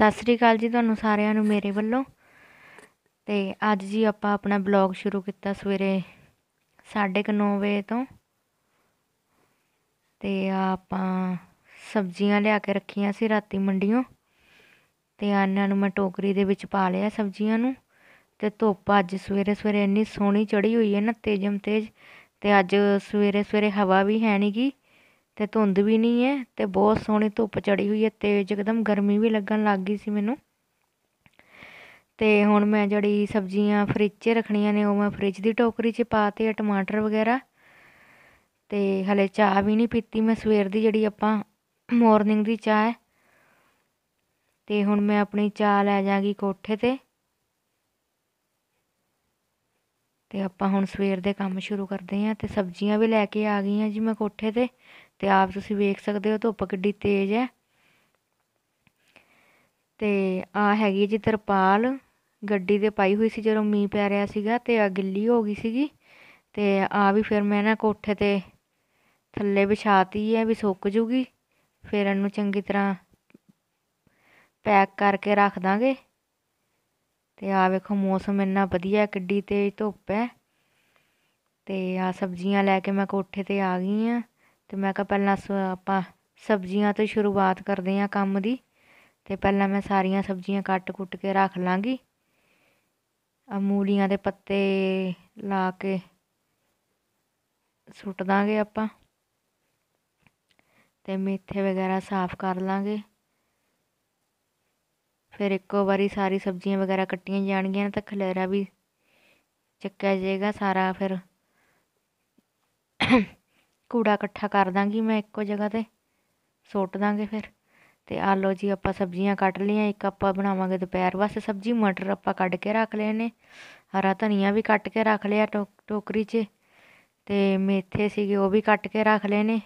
ਸਤਿ ਸ੍ਰੀ ਅਕਾਲ ਜੀ ਤੁਹਾਨੂੰ ਸਾਰਿਆਂ ਨੂੰ ਮੇਰੇ ਵੱਲੋਂ ਤੇ ਅੱਜ ਜੀ ਆਪਾਂ ਆਪਣਾ ਬਲੌਗ ਸ਼ੁਰੂ ਕੀਤਾ ਸਵੇਰੇ 9:30 ਵਜੇ ਤੋਂ ਤੇ ਆਪਾਂ ਸਬਜ਼ੀਆਂ ਲਿਆ ਕੇ ਰੱਖੀਆਂ ਸੀ ਰਾਤੀ ਮੰਡੀੋਂ ਤੇ ਆਨਾਂ ਨੂੰ ਮੈਂ ਟੋਕਰੀ ਦੇ ਵਿੱਚ ਪਾ ਲਿਆ ਸਬਜ਼ੀਆਂ ਨੂੰ ਤੇ ਧੁੱਪ ਅੱਜ ਸਵੇਰੇ ਸਵੇਰੇ ਇੰਨੀ ਸੋਹਣੀ ਚੜੀ ਹੋਈ ਹੈ ਨਾ ਤੇਜਮ ਤੇਜ ਤੇ ਅੱਜ ਸਵੇਰੇ ਸਵੇਰੇ ਹਵਾ ਵੀ ਹੈ ਨਹੀਂਗੀ ਤੇ ਧੁੰਦ ਵੀ ਨਹੀਂ ਹੈ ਤੇ ਬਹੁਤ ਸੋਹਣੀ ਧੁੱਪ ਚੜੀ ਹੋਈ ਹੈ ਤੇ ਇੱਕਦਮ ਗਰਮੀ ਵੀ ਲੱਗਣ ਲੱਗ ਗਈ ਸੀ ਮੈਨੂੰ ਤੇ ਹੁਣ ਮੈਂ ਜਿਹੜੀ ਸਬਜ਼ੀਆਂ ਫ੍ਰਿਜ 'ਚ ਰੱਖਣੀਆਂ ਨੇ ਉਹ ਮੈਂ ਫ੍ਰਿਜ ਦੀ ਟੋਕਰੀ 'ਚ ਪਾਤੇ ਆ ਟਮਾਟਰ ਵਗੈਰਾ ਤੇ ਹਲੇ ਚਾਹ ਵੀ ਨਹੀਂ ਪੀਤੀ ਮੈਂ ਸਵੇਰ ਦੀ ਜਿਹੜੀ ਆਪਾਂ ਮਾਰਨਿੰਗ ਦੀ ਚਾਹ ਹੈ ਤੇ ਹੁਣ ਮੈਂ ਆਪਣੀ ਚਾਹ ਲੈ ਜਾਗੀ ਕੋਠੇ ਤੇ ਤੇ ਆਪਾਂ ਹੁਣ ਸਵੇਰ ਦੇ ਕੰਮ ਸ਼ੁਰੂ ਕਰਦੇ ਆਂ ਤੇ ਸਬਜ਼ੀਆਂ ਵੀ ਲੈ ਕੇ ਆ ਗਈਆਂ ਜੀ ਮੈਂ ਕੋਠੇ ਤੇ ਤੇ ਆਪ ਤੁਸੀਂ ਵੇਖ ਸਕਦੇ ਹੋ ਧੁੱਪ ਕਿੱਡੀ ਤੇਜ਼ ਹੈ ਤੇ ਆ ਹੈਗੀ ਜੀ ਤਰਪਾਲ ਗੱਡੀ ਦੇ ਪਾਈ ਹੋਈ ਸੀ ਜਦੋਂ ਮੀਂਹ ਪੈ ਰਿਹਾ ਸੀਗਾ ਤੇ ਆ ਗਿੱਲੀ ਹੋ ਗਈ ਸੀਗੀ ਤੇ ਆ ਵੀ ਫਿਰ ਮੈਂ ਨਾ ਕੋਠੇ ਤੇ ਥੱਲੇ ਵਿਛਾਤੀ ਹੈ ਵੀ ਸੁੱਕ ਜੂਗੀ ਫਿਰ ਇਹਨੂੰ ਚੰਗੀ ਤਰ੍ਹਾਂ ਪੈਕ ਕਰਕੇ ਰੱਖ ਦਾਂਗੇ ਤੇ ਆ ਵੇਖੋ ਮੌਸਮ ਇੰਨਾ ਵਧੀਆ ਕਿੱਡੀ ਤੇਜ਼ ਧੁੱਪ ਹੈ ਤੇ ਆ ਸਬਜ਼ੀਆਂ ਲੈ ਕੇ ਮੈਂ ਕੋਠੇ ਤੇ ਆ ਗਈ ਆ ਤੇ ਮੈਂ ਕਿਹਾ ਪਹਿਲਾਂ ਆਪਾਂ ਸਬਜ਼ੀਆਂ ਤੋਂ ਸ਼ੁਰੂਆਤ ਕਰਦੇ ਹਾਂ ਕੰਮ ਦੀ ਤੇ ਪਹਿਲਾਂ ਮੈਂ ਸਾਰੀਆਂ ਸਬਜ਼ੀਆਂ ਕੱਟ ਕੁੱਟ ਕੇ ਰੱਖ ਲਾਂਗੀ ਆ ਮੂਲੀਆਂ ਦੇ ਪੱਤੇ ਲਾ ਕੇ ਸੁੱਟ ਦਾਂਗੇ ਆਪਾਂ ਤੇ ਮੇਥੇ ਵਗੈਰਾ ਸਾਫ਼ ਕਰ ਲਾਂਗੇ ਫਿਰ ਇੱਕੋ ਵਾਰੀ ਸਾਰੀ ਸਬਜ਼ੀਆਂ ਵਗੈਰਾ ਕੱਟੀਆਂ ਜਾਣਗੀਆਂ ਤਾਂ ਖਲੇਰਾ ਵੀ ਚੱਕਿਆ ਜਾਏਗਾ ਸਾਰਾ ਫਿਰ ਕੂੜਾ ਇਕੱਠਾ ਕਰ ਦਾਂਗੀ ਮੈਂ ਇੱਕੋ ਜਗ੍ਹਾ ਤੇ ਸੁੱਟ ਦਾਂਗੇ ਫਿਰ ਤੇ ਆ ਲਓ ਜੀ ਆਪਾਂ ਸਬਜ਼ੀਆਂ ਕੱਟ ਲਈਆਂ ਇੱਕ ਆਪਾਂ ਬਣਾਵਾਂਗੇ ਦੁਪਹਿਰ ਵਾਸਤੇ ਸਬਜ਼ੀ ਮਟਰ ਆਪਾਂ ਕੱਢ ਕੇ ਰੱਖ ਲਏ ਨੇ ਹਰਾ ਧਨੀਆ ਵੀ ਕੱਟ ਕੇ ਰੱਖ ਲਿਆ ਟੋਕਰੀ 'ਚ ਤੇ ਮੇਥੇ ਸੀਗੇ ਉਹ ਵੀ ਕੱਟ ਕੇ ਰੱਖ ਲਏ ਨੇ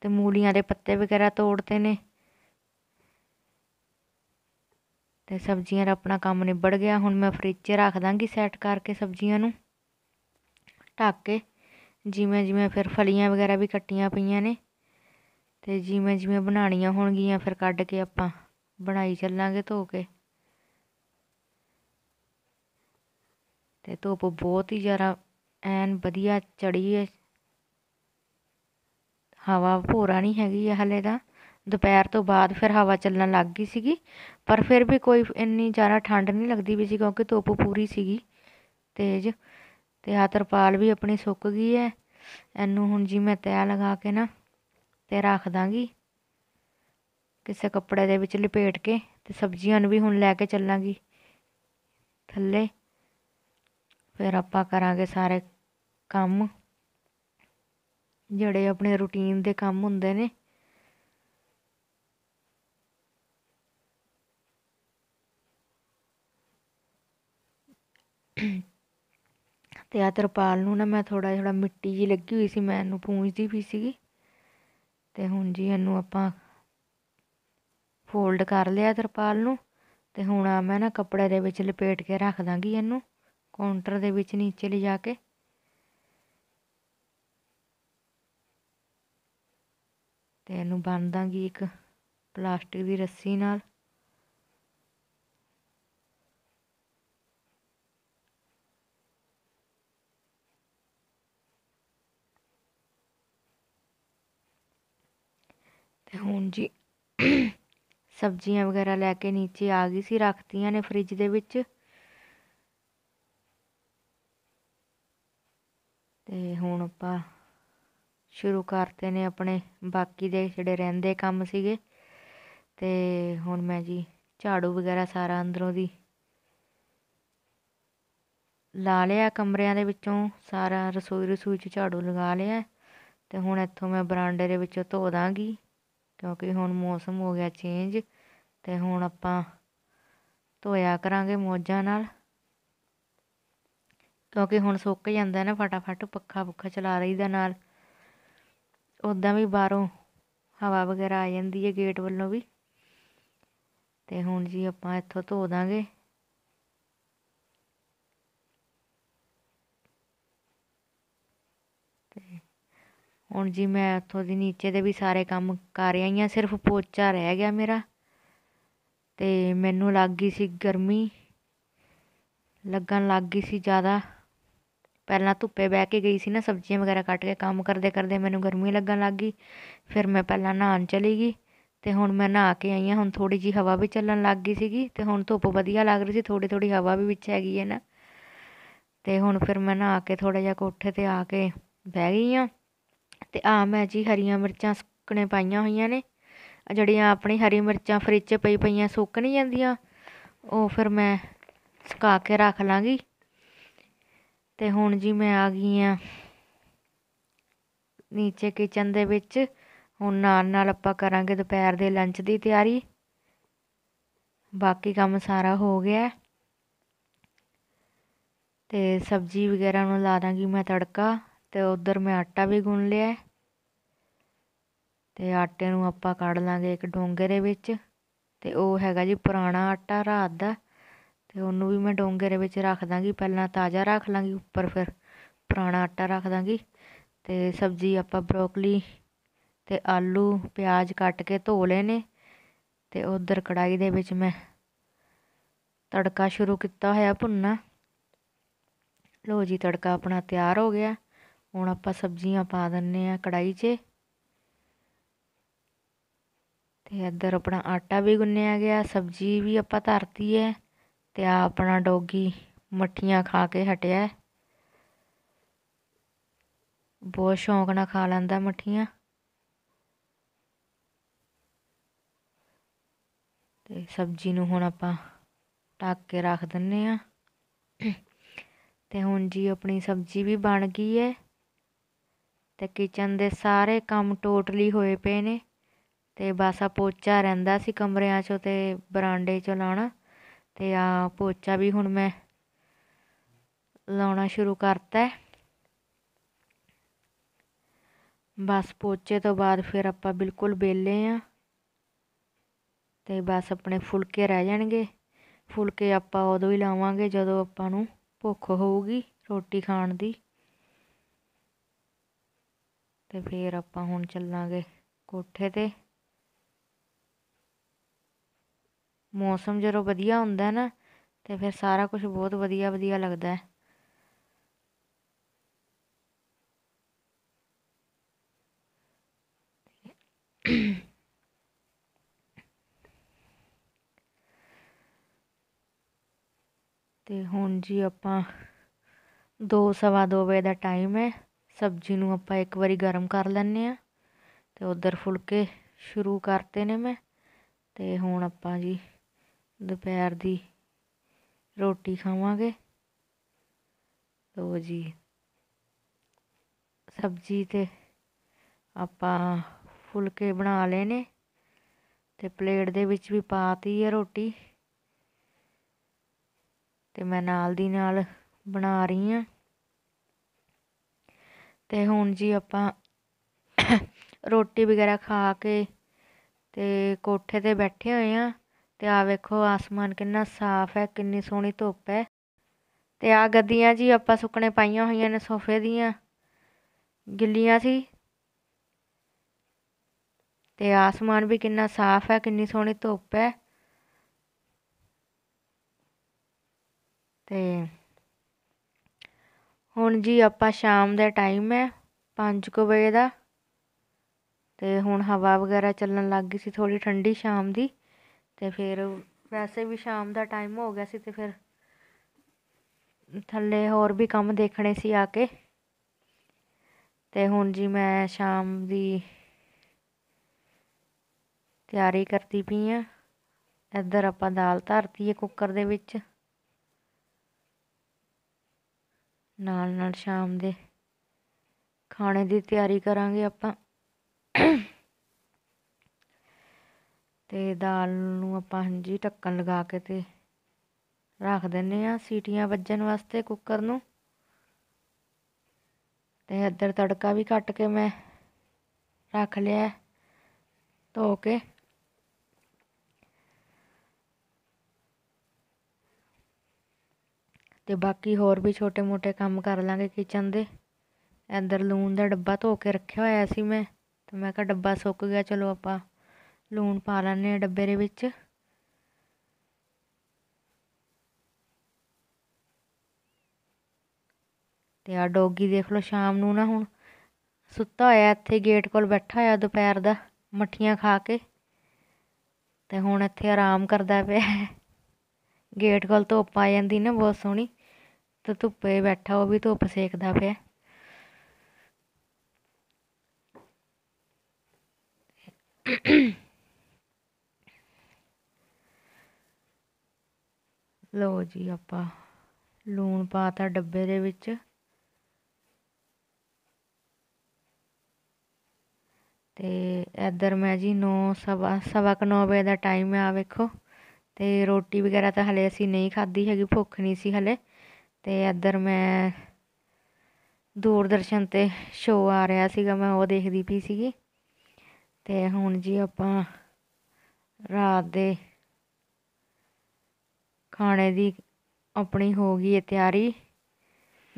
ਤੇ ਮੂਲੀਆਂ ਦੇ ਪੱਤੇ ਵਗੈਰਾ ਤੋੜਤੇ ਨੇ ਤੇ ਸਬਜ਼ੀਆਂ ਦਾ ਆਪਣਾ ਕੰਮ ਨਿਬੜ ਗਿਆ ਹੁਣ ਮੈਂ ਫ੍ਰਿਜ 'ਚ ਰੱਖ ਦਾਂਗੀ ਸੈੱਟ ਕਰਕੇ ਸਬਜ਼ੀਆਂ ਨੂੰ ਢੱਕ ਕੇ ਜਿਵੇਂ ਜਿਵੇਂ ਫਿਰ ਫਲੀਆਂ ਵਗੈਰਾ ਵੀ ਕੱਟੀਆਂ ਪਈਆਂ ਨੇ ਤੇ ਜਿਵੇਂ ਜਿਵੇਂ ਬਣਾਣੀਆਂ ਹੋਣਗੀਆਂ ਫਿਰ ਕੱਢ ਕੇ ਆਪਾਂ ਬਣਾਈ ਚੱਲਾਂਗੇ ਧੋ ਕੇ ਤੇ ਧੁੱਪ ਬਹੁਤ ਹੀ ਜ਼ਿਆਦਾ ਐਨ ਵਧੀਆ ਚੜੀ ਹੈ ਹਵਾ ਭੋਰਾ ਨਹੀਂ ਹੈਗੀ ਹਲੇ ਤਾਂ ਦੁਪਹਿਰ ਤੋਂ ਬਾਅਦ ਫਿਰ ਹਵਾ ਚੱਲਣ ਲੱਗ ਗਈ ਸੀਗੀ ਪਰ ਫਿਰ ਵੀ ਕੋਈ ਇੰਨੀ ਜ਼ਿਆਦਾ ਠੰਡ ਨਹੀਂ ਲੱਗਦੀ ਵੀ ਸੀ ਕਿਉਂਕਿ ਧੁੱਪ ਪੂਰੀ ਸੀਗੀ ਤੇਜ਼ ਤੇ ਆ ਤਰਪਾਲ ਵੀ ਆਪਣੀ ਸੁੱਕ ਗਈ ਐ ਇਹਨੂੰ ਹੁਣ ਜੀ ਮੈਂ ਤੈ ਲਗਾ ਕੇ ਨਾ ਤੇ ਰੱਖ ਦਾਂਗੀ ਕਿਸੇ ਕੱਪੜੇ ਦੇ ਵਿੱਚ ਲਪੇਟ ਕੇ ਤੇ ਸਬਜ਼ੀਆਂ ਨੂੰ ਵੀ ਹੁਣ ਲੈ ਕੇ ਚੱਲਾਂਗੀ ਥੱਲੇ ਫਿਰ ਆਪਾਂ ਕਰਾਂਗੇ ਸਾਰੇ ਕੰਮ ਜਿਹੜੇ ਆਪਣੇ ਰੁਟੀਨ ਦੇ ਕੰਮ ਹੁੰਦੇ ਨੇ ਤੇ ਆ ਤਰਪਾਲ ਨੂੰ ਨਾ ਮੈਂ ਥੋੜਾ ਥੋੜਾ ਮਿੱਟੀ ਜੀ ਲੱਗੀ ਹੋਈ ਸੀ ਮੈਂ ਇਹਨੂੰ ਪੂੰਝਦੀ ਵੀ ਸੀਗੀ ਤੇ ਹੁਣ ਜੀ ਇਹਨੂੰ ਆਪਾਂ ਫੋਲਡ ਕਰ ਲਿਆ ਤਰਪਾਲ ਨੂੰ ਤੇ ਹੁਣ ਆ ਮੈਂ ਨਾ ਕੱਪੜੇ ਦੇ ਵਿੱਚ ਲਪੇਟ ਕੇ ਰੱਖ ਦਾਂਗੀ ਇਹਨੂੰ ਕਾਊਂਟਰ ਦੇ ਵਿੱਚ ਨੀਚੇ ਲਿਜਾ ਕੇ ਤੇ ਇਹਨੂੰ ਬੰਨ ਦਾਂਗੀ ਇੱਕ ਪਲਾਸਟਿਕ ਦੀ ਰੱਸੀ ਨਾਲ ਹੁਣ ਜੀ ਸਬਜ਼ੀਆਂ ਵਗੈਰਾ ਲੈ ਕੇ ਨੀਚੇ ਆ ਗਈ ਸੀ ਰੱਖਤੀਆਂ ਨੇ ਫ੍ਰਿਜ ਦੇ ਵਿੱਚ ਤੇ ਹੁਣ ਆਪਾਂ ਸ਼ੁਰੂ ਕਰਦੇ ਨੇ ਆਪਣੇ ਬਾਕੀ ਦੇ ਜਿਹੜੇ ਰਹਿੰਦੇ ਕੰਮ ਸੀਗੇ ਤੇ ਹੁਣ ਮੈਂ ਜੀ ਝਾੜੂ ਵਗੈਰਾ ਸਾਰਾ ਅੰਦਰੋਂ ਦੀ ਲਾ ਲਿਆ ਕਮਰਿਆਂ ਦੇ ਵਿੱਚੋਂ ਸਾਰਾ ਰਸੋਈ ਰਸੋਈ 'ਚ ਝਾੜੂ ਲਗਾ ਲਿਆ ਤੇ ਹੁਣ ਇੱਥੋਂ ਮੈਂ ਬਰਾਂਡੇ ਦੇ ਵਿੱਚੋਂ ਧੋ ਦਾਂਗੀ ਕਿਉਂਕਿ ਹੁਣ ਮੌਸਮ ਹੋ ਗਿਆ ਚੇਂਜ ਤੇ ਹੁਣ ਆਪਾਂ ਧੋਇਆ ਕਰਾਂਗੇ ਮੋਜਾਂ ਨਾਲ ਕਿਉਂਕਿ ਹੁਣ ਸੁੱਕ ਜਾਂਦਾ ਨਾ ਫਟਾਫਟ ਪੱਖਾ ਪੁੱਖਾ ਚਲਾ ਦਾ ਨਾਲ ਉਦਾਂ ਵੀ ਬਾਹਰੋਂ ਹਵਾ ਵਗੈਰਾ ਆ ਜਾਂਦੀ ਹੈ ਗੇਟ ਵੱਲੋਂ ਵੀ ਤੇ ਹੁਣ ਜੀ ਆਪਾਂ ਇੱਥੋਂ ਧੋ ਦਾਂਗੇ ਹੁਣ ਜੀ ਮੈਂ ਇੱਥੋਂ ਦੀ ਨੀਚੇ ਦੇ ਵੀ ਸਾਰੇ ਕੰਮ ਕਰ ਆਈ ਹਾਂ ਸਿਰਫ ਪੋਚਾ ਰਹਿ ਗਿਆ ਮੇਰਾ ਤੇ ਮੈਨੂੰ ਲੱਗ ਗਈ ਸੀ ਗਰਮੀ ਲੱਗਣ ਲੱਗ ਗਈ ਸੀ ਜ਼ਿਆਦਾ ਪਹਿਲਾਂ ਧੁੱਪੇ ਬਹਿ ਕੇ ਗਈ ਸੀ ਨਾ ਸਬਜ਼ੀਆਂ ਵਗੈਰਾ ਕੱਟ ਕੇ ਕੰਮ ਕਰਦੇ ਕਰਦੇ ਮੈਨੂੰ ਗਰਮੀ ਲੱਗਣ ਲੱਗ ਗਈ ਫਿਰ ਮੈਂ ਪਹਿਲਾਂ ਨਹਾਣ ਚਲੀ ਗਈ ਤੇ ਹੁਣ ਮੈਂ ਨਹਾ ਕੇ ਆਈ ਹਾਂ ਹੁਣ ਥੋੜੀ ਜੀ ਹਵਾ ਵੀ ਚੱਲਣ ਲੱਗ ਗਈ ਸੀਗੀ ਤੇ ਹੁਣ ਧੁੱਪ ਵਧੀਆ ਲੱਗ ਰਹੀ ਸੀ ਥੋੜੀ ਥੋੜੀ ਹਵਾ ਵੀ ਵਿੱਚ ਹੈਗੀ ਹੈ ਨਾ ਤੇ ਹੁਣ ਫਿਰ ਮੈਂ ਨਹਾ ਕੇ ਥੋੜਾ ਜਿਹਾ ਕੋਠੇ 'ਤੇ ਆ ਕੇ ਬਹਿ ਗਈ ਹਾਂ ਤੇ ਆ ਮੈਂ ਜੀ ਹਰੀਆਂ ਮਿਰਚਾਂ ਸੁੱਕਣੇ ਪਾਈਆਂ ਹੋਈਆਂ ਨੇ ਜਿਹੜੀਆਂ ਆਪਣੀ ਹਰੀ ਮਿਰਚਾਂ ਫ੍ਰਿਜ 'ਚ ਪਈ ਪਈਆਂ ਸੁੱਕ ਨਹੀਂ ਜਾਂਦੀਆਂ ਉਹ ਫਿਰ ਮੈਂ ਸੁਕਾ ਕੇ ਰੱਖ ਲਾਂਗੀ ਤੇ ਹੁਣ ਜੀ ਮੈਂ ਆ ਗਈ ਆ ਨੀਚੇ ਕਿਚਨ ਦੇ ਵਿੱਚ ਹੁਣ ਨਾਲ ਨਾਲ ਆਪਾਂ ਕਰਾਂਗੇ ਦੁਪਹਿਰ ਦੇ ਲੰਚ ਦੀ ਤਿਆਰੀ ਬਾਕੀ ਕੰਮ ਸਾਰਾ ਹੋ ਗਿਆ ਤੇ ਸਬਜ਼ੀ ਵਗੈਰਾ ਨੂੰ ਲਾ ਦਾਂਗੀ ਮੈਂ ਤੜਕਾ ਤੇ ਉਧਰ ਮੈਂ ਆਟਾ ਵੀ ਗੁੰਨ ਲਿਆ ਤੇ ਆਟੇ ਨੂੰ ਆਪਾਂ ਕੱਢ ਲਾਂਗੇ ਇੱਕ ਡੋਂਗੇਰੇ ਵਿੱਚ ਤੇ ਉਹ ਹੈਗਾ ਜੀ ਪੁਰਾਣਾ ਆਟਾ ਰਾਤ ਦਾ ਤੇ ਉਹਨੂੰ ਵੀ ਮੈਂ ਡੋਂਗੇਰੇ ਵਿੱਚ ਰੱਖ ਦਾਂਗੀ ਪਹਿਲਾਂ ਤਾਜ਼ਾ ਰੱਖ ਲਾਂਗੀ ਉੱਪਰ ਫਿਰ ਪੁਰਾਣਾ ਆਟਾ ਰੱਖ ਦਾਂਗੀ ਤੇ ਸਬਜ਼ੀ ਆਪਾਂ ਬਰੋਕਲੀ ਤੇ ਆਲੂ ਪਿਆਜ਼ ਕੱਟ ਕੇ ਧੋ ਲਏ ਨੇ ਤੇ ਉਧਰ ਕੜਾਈ ਦੇ ਵਿੱਚ ਮੈਂ ਤੜਕਾ ਸ਼ੁਰੂ ਕੀਤਾ ਹੋਇਆ ਭੁੰਨਣਾ ਲੋ ਜੀ ਤੜਕਾ ਆਪਣਾ ਤਿਆਰ ਹੋ ਗਿਆ ਹੁਣ ਆਪਾਂ ਸਬਜ਼ੀਆਂ ਪਾ ਦਿੰਨੇ ਆ ਕੜਾਈ 'ਚ ਤੇ ਇੱਧਰ ਆਪਣਾ ਆਟਾ ਵੀ ਗੁੰਨਿਆ ਗਿਆ ਸਬਜ਼ੀ ਵੀ ਆਪਾਂ ਧਰਤੀ ਹੈ ਤੇ ਆ ਆਪਣਾ ਡੋਗੀ ਮੱਠੀਆਂ ਖਾ ਕੇ ਹਟਿਆ ਬਹੁਤ ਸ਼ੌਂਕ ਨਾਲ ਖਾ ਲੈਂਦਾ ਮੱਠੀਆਂ ਤੇ ਸਬਜ਼ੀ ਨੂੰ ਹੁਣ ਆਪਾਂ ਟੱਕ ਕੇ ਰੱਖ ਦਿੰਨੇ ਆ ਤੇ ਹੁਣ ਜੀ ਆਪਣੀ ਸਬਜ਼ੀ ਵੀ ਬਣ ਗਈ ਹੈ ਤੇ ਕਿਚਨ ਦੇ ਸਾਰੇ ਕੰਮ ਟੋਟਲੀ ਹੋਏ ਪਏ ਨੇ ਤੇ ਬਸ ਆ ਪੋਚਾ ਰਹਿੰਦਾ ਸੀ ਕਮਰਿਆਂ 'ਚੋਂ ਤੇ ਬਰਾਂਡੇ 'ਚੋਂ ਲਾਉਣਾ ਤੇ ਆ ਪੋਚਾ ਵੀ ਹੁਣ ਮੈਂ ਲਾਉਣਾ ਸ਼ੁਰੂ ਕਰਤਾ ਬਸ ਪੋਚੇ ਤੋਂ ਬਾਅਦ ਫਿਰ ਆਪਾਂ ਬਿਲਕੁਲ ਬੇਲੇ ਆ ਤੇ ਬਸ ਆਪਣੇ ਫੁਲਕੇ ਰਹਿ ਜਾਣਗੇ ਫੁਲਕੇ ਆਪਾਂ ਉਦੋਂ ਹੀ ਲਾਵਾਂਗੇ ਜਦੋਂ ਆਪਾਂ ਨੂੰ ਭੁੱਖ ਹੋਊਗੀ ਰੋਟੀ ਖਾਣ ਦੀ ਤੇ ਫੇਰ ਆਪਾਂ ਹੁਣ ਚੱਲਾਂਗੇ ਕੋਠੇ ਤੇ ਮੌਸਮ ਜਦੋਂ ਵਧੀਆ ਹੁੰਦਾ ਨਾ ਤੇ ਫਿਰ ਸਾਰਾ ਕੁਝ ਬਹੁਤ ਵਧੀਆ ਵਧੀਆ ਲੱਗਦਾ ਹੈ ਤੇ ਹੁਣ ਜੀ ਆਪਾਂ 2:30 ਵਜੇ ਦਾ ਟਾਈਮ ਹੈ ਸਬਜ਼ੀ ਨੂੰ ਆਪਾਂ ਇੱਕ ਵਾਰੀ ਗਰਮ ਕਰ ਲੈਂਦੇ ਆ ਤੇ ਉਧਰ ਫੁਲਕੇ ਸ਼ੁਰੂ ਕਰਤੇ ਨੇ ਮੈਂ ਤੇ ਹੁਣ ਆਪਾਂ ਜੀ ਦੁਪਹਿਰ ਦੀ ਰੋਟੀ ਖਾਵਾਂਗੇ ਲੋ ਜੀ ਸਬਜ਼ੀ ਤੇ ਆਪਾਂ ਫੁਲਕੇ ਬਣਾ ਲਏ ਨੇ ਤੇ ਪਲੇਟ ਦੇ ਵਿੱਚ ਵੀ ਪਾਤੀ ਹੈ ਰੋਟੀ ਤੇ ਮੈਂ ਨਾਲ ਦੀ ਨਾਲ ਬਣਾ ਰਹੀ ਹਾਂ ਤੇ ਹੁਣ ਜੀ ਆਪਾਂ ਰੋਟੀ ਵਗੈਰਾ ਖਾ ਕੇ ਤੇ ਕੋਠੇ 'ਤੇ ਬੈਠੇ ਹੋਏ ਆ ਤੇ ਆ ਵੇਖੋ ਆਸਮਾਨ ਕਿੰਨਾ ਸਾਫ਼ ਹੈ ਕਿੰਨੀ ਸੋਹਣੀ ਧੁੱਪ ਹੈ ਤੇ ਆ ਗੱਦੀਆਂ ਜੀ ਆਪਾਂ ਸੁੱਕਣੇ ਪਾਈਆਂ ਹੋਈਆਂ ਨੇ ਸੋਫੇ ਦੀਆਂ ਗਿੱਲੀਆਂ ਸੀ ਤੇ ਆਸਮਾਨ ਵੀ ਕਿੰਨਾ ਸਾਫ਼ ਹੈ ਕਿੰਨੀ ਸੋਹਣੀ ਧੁੱਪ ਹੈ ਤੇ ਹੁਣ ਜੀ ਆਪਾਂ ਸ਼ਾਮ ਦਾ ਟਾਈਮ ਹੈ 5:00 ਵਜੇ ਦਾ ਤੇ ਹੁਣ ਹਵਾ ਵਗੈਰਾ ਚੱਲਣ ਲੱਗ ਗਈ ਸੀ ਥੋੜੀ ਠੰਡੀ ਸ਼ਾਮ ਦੀ ਤੇ ਫਿਰ ਵੈਸੇ ਵੀ ਸ਼ਾਮ ਦਾ ਟਾਈਮ ਹੋ ਗਿਆ ਸੀ ਤੇ ਫਿਰ ਥੱਲੇ ਹੋਰ ਵੀ ਕੰਮ ਦੇਖਣੇ ਸੀ ਆ ਕੇ ਤੇ ਹੁਣ ਜੀ ਮੈਂ ਸ਼ਾਮ ਦੀ ਤਿਆਰੀ ਕਰਦੀ ਪਈ ਆ ਇੱਧਰ ਆਪਾਂ ਦਾਲ ਧਰਤੀ ਹੈ ਕੁੱਕਰ ਦੇ ਵਿੱਚ ਨਾਲ ਨਾਲ ਸ਼ਾਮ ਦੇ ਖਾਣੇ ਦੀ ਤਿਆਰੀ ਕਰਾਂਗੇ ਆਪਾਂ ਤੇ ਦਾਲ ਨੂੰ ਆਪਾਂ ਹੰਜੀ ਟੱਕਣ ਲਗਾ ਕੇ ਤੇ ਰੱਖ ਦਿੰਨੇ ਆ ਸੀਟੀਆਂ ਵੱਜਣ ਵਾਸਤੇ ਕੁੱਕਰ ਨੂੰ ਤੇ ਅੱਧਰ ਤੜਕਾ ਵੀ ਕੱਟ ਕੇ ਮੈਂ ਰੱਖ ਲਿਆ ਧੋ ਕੇ ਤੇ ਬਾਕੀ ਹੋਰ ਵੀ ਛੋਟੇ ਮੋਟੇ ਕੰਮ ਕਰ ਲਾਂਗੇ ਕਿਚਨ ਦੇ ਅੰਦਰ ਲੂਣ ਦਾ ਡੱਬਾ ਧੋ ਕੇ ਰੱਖਿਆ ਹੋਇਆ ਸੀ ਮੈਂ ਤੇ ਮੈਂ ਕਿਹਾ ਡੱਬਾ ਸੁੱਕ ਗਿਆ ਚਲੋ ਆਪਾਂ ਲੂਣ ਪਾ ਲੈਣੇ ਆ ਡੱਬੇ ਦੇ ਵਿੱਚ ਤੇ ਆ ਡੋਗੀ ਦੇਖ ਲਓ ਸ਼ਾਮ ਨੂੰ ਨਾ ਹੁਣ ਸੁੱਤਾ ਹੋਇਆ ਇੱਥੇ ਗੇਟ ਕੋਲ ਬੈਠਾ ਹੋਇਆ ਦੁਪਹਿਰ ਦਾ ਮੱਠੀਆਂ ਖਾ ਕੇ ਤੇ ਹੁਣ ਇੱਥੇ ਆਰਾਮ ਕਰਦਾ ਪਿਆ ਗੇਟ ਕੋਲ ਧੁੱਪ ਆ ਜਾਂਦੀ ਨਾ ਬਹੁਤ ਸੋਹਣੀ ਤੇ ਧੁੱਪੇ ਬੈਠਾ ਉਹ ਵੀ ਧੁੱਪ ਸੇਕਦਾ ਪਿਆ ਲੋ ਜੀ ਆਪਾਂ ਲੂਣ ਪਾਤਾ ਡੱਬੇ ਦੇ ਵਿੱਚ ਤੇ ਇਧਰ ਮੈਂ ਜੀ 9 ਸਵਾ ਸਵਾ 9 ਵਜੇ ਦਾ ਟਾਈਮ ਆ ਵੇਖੋ ਤੇ ਰੋਟੀ ਵਗੈਰਾ ਤਾਂ ਹਲੇ ਅਸੀਂ ਨਹੀਂ ਖਾਧੀ ਹੈਗੀ ਭੁੱਖ ਨਹੀਂ ਸੀ ਹਲੇ ਤੇ ਇੱਧਰ ਮੈਂ ਦੂਰਦਰਸ਼ਨ 'ਤੇ ਸ਼ੋਅ ਆ ਰਿਹਾ ਸੀਗਾ ਮੈਂ ਉਹ ਦੇਖਦੀ ਪਈ ਸੀਗੀ ਤੇ ਹੁਣ ਜੀ ਆਪਾਂ ਰਾਤ ਦੇ ਖਾਣੇ ਦੀ ਆਪਣੀ ਹੋ ਗਈ ਹੈ ਤਿਆਰੀ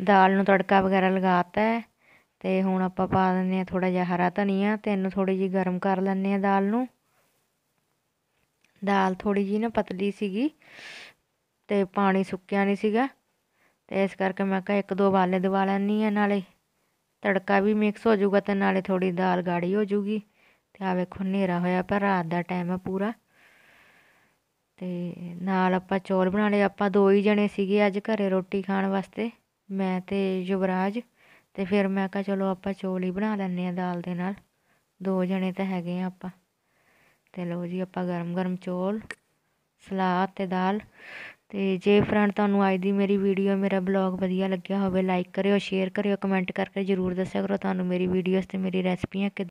ਦਾਲ ਨੂੰ ਤੜਕਾ ਵਗੈਰਾ ਲਗਾਤਾ ਹੈ ਹੁਣ ਆਪਾਂ ਪਾ ਦਿੰਦੇ ਆ ਥੋੜਾ ਜਿਹਾ ਹਰਾ ਧਨੀਆ ਤੇ ਇਹਨੂੰ ਥੋੜੀ ਜਿਹੀ ਗਰਮ ਕਰ ਲੈਂਦੇ ਆ ਦਾਲ ਨੂੰ ਦਾਲ ਥੋੜੀ ਜੀ ਨਾ ਪਤਲੀ ਸੀਗੀ ਤੇ ਪਾਣੀ ਸੁੱਕਿਆ ਨਹੀਂ ਸੀਗਾ ਤੇ ਇਸ ਕਰਕੇ ਮੈਂ ਕਿਹਾ ਇੱਕ ਦੋ ਬਾਲੇ ਦਵਾ ਲੈਣੀ ਆ ਨਾਲੇ ਤੜਕਾ ਵੀ ਮਿਕਸ ਹੋ ਜਾਊਗਾ ਤੇ ਨਾਲੇ ਥੋੜੀ ਦਾਲ ਗਾੜੀ ਹੋ ਜਾਊਗੀ ਤੇ ਆ ਵੇਖੋ ਹਨੇਰਾ ਹੋਇਆ ਪਰ ਰਾਤ ਦਾ ਟਾਈਮ ਆ ਪੂਰਾ ਤੇ ਨਾਲ ਆਪਾਂ ਚੌਲ ਬਣਾ ਲਏ ਆਪਾਂ ਦੋ ਹੀ ਜਣੇ ਸੀਗੇ ਅੱਜ ਘਰੇ ਰੋਟੀ ਖਾਣ ਵਾਸਤੇ ਮੈਂ ਤੇ ਯੁਵਰਾਜ ਤੇ ਫਿਰ ਮੈਂ ਕਿਹਾ ਚਲੋ ਆਪਾਂ ਚੌਲ ਹੀ ਬਣਾ ਲੈਂਦੇ ਆ ਦਾਲ ਦੇ ਨਾਲ ਦੋ ਜਣੇ ਤਾਂ ਹੈਗੇ ਆ ਆਪਾਂ ਤੇ ਲਓ ਜੀ ਆਪਾਂ ਗਰਮ ਗਰਮ ਚੌਲ ਸਲਾਦ ਤੇ ਦਾਲ ਤੇ ਜੇ ਫਰੈਂਡ ਤੁਹਾਨੂੰ ਅੱਜ ਦੀ ਮੇਰੀ ਵੀਡੀਓ ਮੇਰਾ ਬਲੌਗ ਵਧੀਆ ਲੱਗਿਆ ਹੋਵੇ ਲਾਈਕ ਕਰਿਓ ਸ਼ੇਅਰ ਕਰਿਓ ਕਮੈਂਟ ਕਰਕੇ ਜ਼ਰੂਰ ਦੱਸਿਆ ਕਰੋ ਤੁਹਾਨੂੰ ਮੇਰੀ ਵੀਡੀਓਜ਼ ਤੇ ਮੇਰੀ ਰੈਸਪੀਆਂ ਕਿ